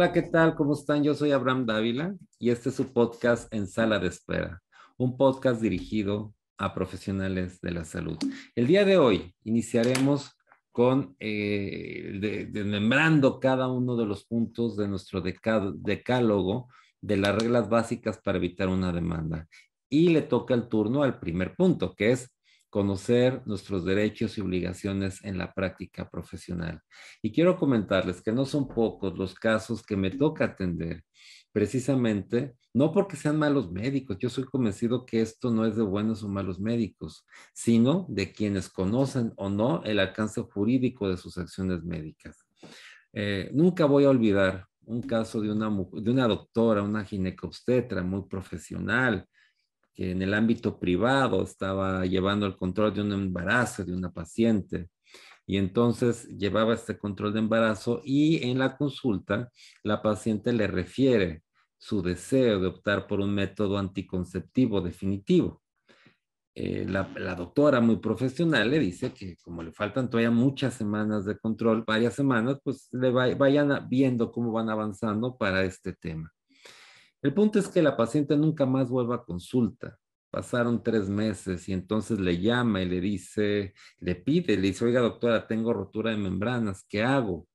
Hola, ¿qué tal? ¿Cómo están? Yo soy Abraham Dávila y este es su podcast en sala de espera, un podcast dirigido a profesionales de la salud. El día de hoy iniciaremos con eh, cada uno de los puntos de nuestro decálogo de las reglas básicas para evitar una demanda. Y le toca el turno al primer punto, que es conocer nuestros derechos y obligaciones en la práctica profesional. Y quiero comentarles que no son pocos los casos que me toca atender, precisamente no porque sean malos médicos, yo soy convencido que esto no es de buenos o malos médicos, sino de quienes conocen o no el alcance jurídico de sus acciones médicas. Eh, nunca voy a olvidar un caso de una, de una doctora, una ginecobstetra muy profesional, que en el ámbito privado estaba llevando el control de un embarazo de una paciente. Y entonces llevaba este control de embarazo y en la consulta la paciente le refiere su deseo de optar por un método anticonceptivo definitivo. Eh, la, doctora muy profesional le dice que como le faltan todavía muchas semanas de control, varias semanas, pues le vayan viendo cómo van avanzando para este tema. El punto es que la paciente nunca más vuelva a consulta. Pasaron tres meses y entonces le llama y le dice, le pide, le dice, oiga doctora, tengo rotura de membranas, ¿qué hago?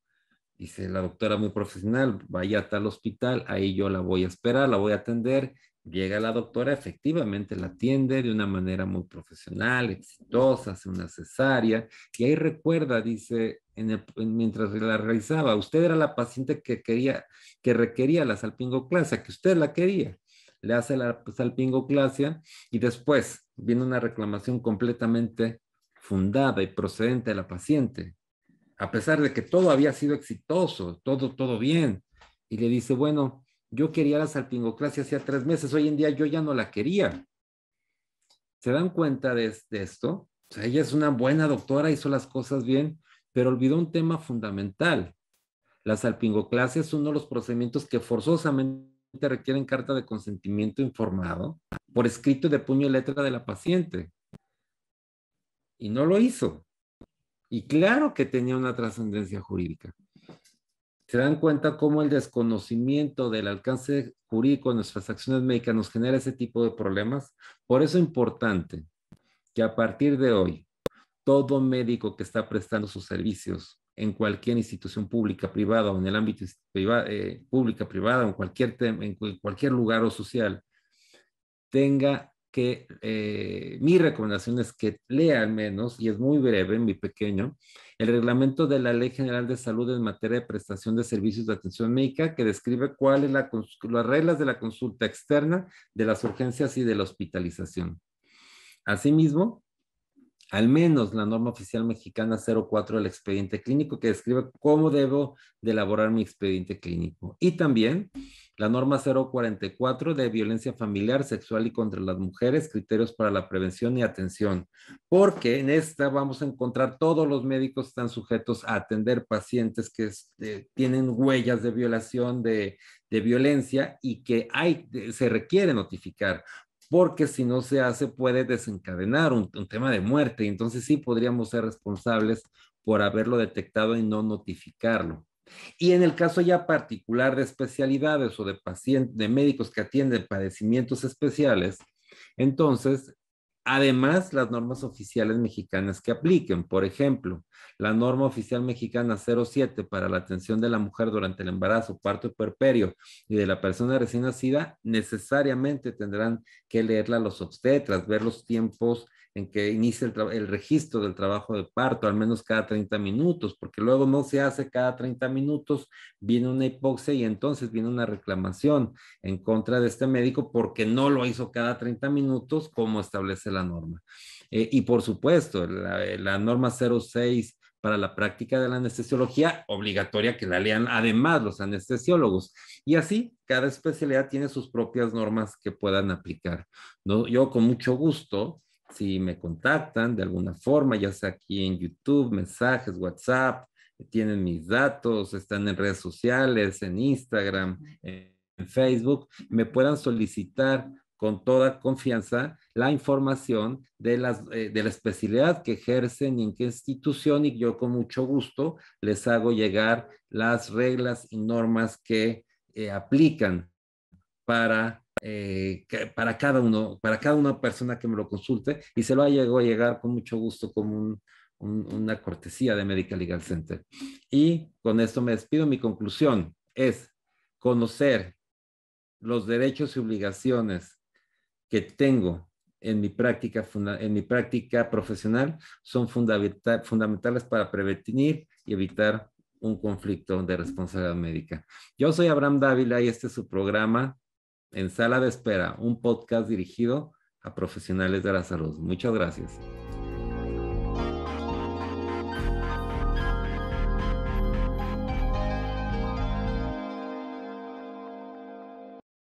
Dice la doctora muy profesional, vaya hasta el hospital, ahí yo la voy a esperar, la voy a atender. Llega la doctora, efectivamente la atiende de una manera muy profesional, exitosa, hace una cesárea, y ahí recuerda, dice, mientras la realizaba. Usted era la paciente que quería, que requería la salpingoclasia, que usted la quería. Le hace la salpingoclasia y después viene una reclamación completamente fundada y procedente de la paciente. A pesar de que todo había sido exitoso, todo, todo bien. Y le dice, bueno, yo quería la salpingoclasia hacía tres meses, hoy en día yo ya no la quería. ¿Se dan cuenta de, esto? ella es una buena doctora, hizo las cosas bien, pero olvidó un tema fundamental. las salpingoclasia son uno de los procedimientos que forzosamente requieren carta de consentimiento informado por escrito de puño y letra de la paciente. Y no lo hizo. Y claro que tenía una trascendencia jurídica. Se dan cuenta cómo el desconocimiento del alcance jurídico de nuestras acciones médicas nos genera ese tipo de problemas. Por eso es importante que a partir de hoy todo médico que está prestando sus servicios en cualquier institución pública, privada o en el ámbito eh, pública, privada o en cualquier, en cualquier lugar o social, tenga que, eh, mi recomendación es que lea al menos, y es muy breve, mi pequeño, el reglamento de la Ley General de Salud en materia de prestación de servicios de atención médica que describe cuáles la, las reglas de la consulta externa, de las urgencias y de la hospitalización. Asimismo, al menos la norma oficial mexicana 04 del expediente clínico que describe cómo debo de elaborar mi expediente clínico. Y también la norma 044 de violencia familiar, sexual y contra las mujeres, criterios para la prevención y atención, porque en esta vamos a encontrar todos los médicos están sujetos a atender pacientes que eh, tienen huellas de violación, de, de violencia y que hay, se requiere notificar porque si no se hace puede desencadenar un, tema de muerte. Entonces sí podríamos ser responsables por haberlo detectado y no notificarlo. Y en el caso ya particular de especialidades o de pacientes, de médicos que atienden padecimientos especiales, entonces Además, las normas oficiales mexicanas que apliquen, por ejemplo, la norma oficial mexicana 07 para la atención de la mujer durante el embarazo, parto y puerperio y de la persona recién nacida, necesariamente tendrán que leerla los obstetras, ver los tiempos en que inicie el, registro del trabajo de parto, al menos cada 30 minutos, porque luego no se hace cada 30 minutos, viene una hipoxia y entonces viene una reclamación en contra de este médico porque no lo hizo cada 30 minutos como establece la norma. Eh, y por supuesto, la, norma 06 para la práctica de la anestesiología, obligatoria que la lean además los anestesiólogos. Y así, cada especialidad tiene sus propias normas que puedan aplicar. ¿no? Yo con mucho gusto si me contactan de alguna forma, ya sea aquí en YouTube, mensajes, WhatsApp, tienen mis datos, están en redes sociales, en Instagram, en Facebook, me puedan solicitar con toda confianza la información de, las, eh, de la especialidad que ejercen y en qué institución y yo con mucho gusto les hago llegar las reglas y normas que eh, aplican para eh, para cada uno, para cada una persona que me lo consulte y se lo ha llegado a llegar con mucho gusto como una cortesía de Medical Legal Center. Y con esto me despido. Mi conclusión es conocer los derechos y obligaciones que tengo en mi práctica, profesional son fundamentales para prevenir y evitar un conflicto de responsabilidad médica. Yo soy Abraham Dávila y este es su programa en Sala de Espera, un podcast dirigido a profesionales de la salud. Muchas gracias.